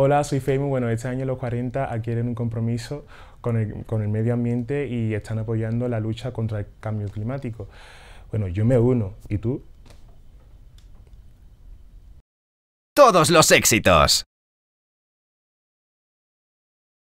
Hola, soy Femi. Bueno, este año los 40 adquieren un compromiso con el, con el, medio ambiente y están apoyando la lucha contra el cambio climático. Bueno, yo me uno. ¿Y tú? Todos los éxitos.